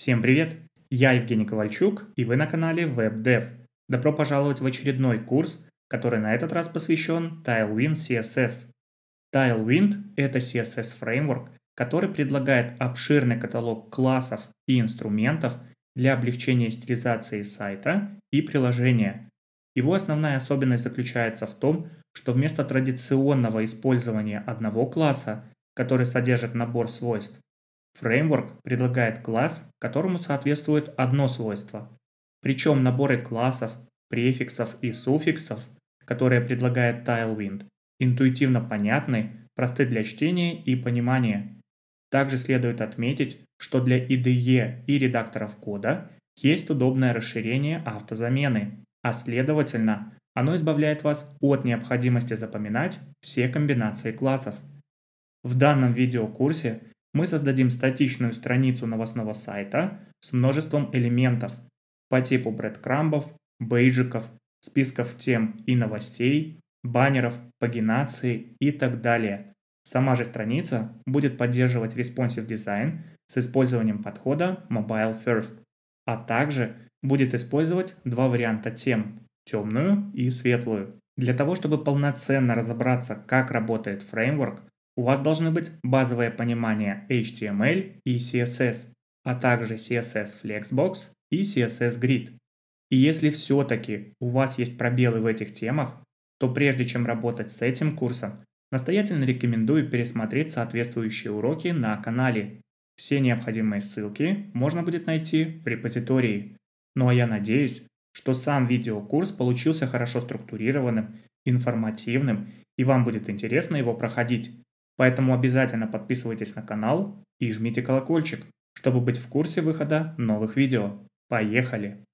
Всем привет! Я Евгений Ковальчук, и вы на канале WebDev. Добро пожаловать в очередной курс, который на этот раз посвящен Tailwind CSS. Tailwind – это CSS фреймворк, который предлагает обширный каталог классов и инструментов для облегчения стилизации сайта и приложения. Его основная особенность заключается в том, что вместо традиционного использования одного класса, который содержит набор свойств, Фреймворк предлагает класс, которому соответствует одно свойство. Причем наборы классов, префиксов и суффиксов, которые предлагает Tailwind, интуитивно понятны, просты для чтения и понимания. Также следует отметить, что для IDE и редакторов кода есть удобное расширение автозамены, а следовательно, оно избавляет вас от необходимости запоминать все комбинации классов. В данном видеокурсе мы создадим статичную страницу новостного сайта с множеством элементов по типу бредкрамбов, бейджиков, списков тем и новостей, баннеров, пагинации и так далее. Сама же страница будет поддерживать responsive дизайн с использованием подхода Mobile First, а также будет использовать два варианта тем – темную и светлую. Для того, чтобы полноценно разобраться, как работает фреймворк, у вас должны быть базовое понимание HTML и CSS, а также CSS Flexbox и CSS Grid. И если все-таки у вас есть пробелы в этих темах, то прежде чем работать с этим курсом, настоятельно рекомендую пересмотреть соответствующие уроки на канале. Все необходимые ссылки можно будет найти в репозитории. Ну а я надеюсь, что сам видеокурс получился хорошо структурированным, информативным и вам будет интересно его проходить. Поэтому обязательно подписывайтесь на канал и жмите колокольчик, чтобы быть в курсе выхода новых видео. Поехали!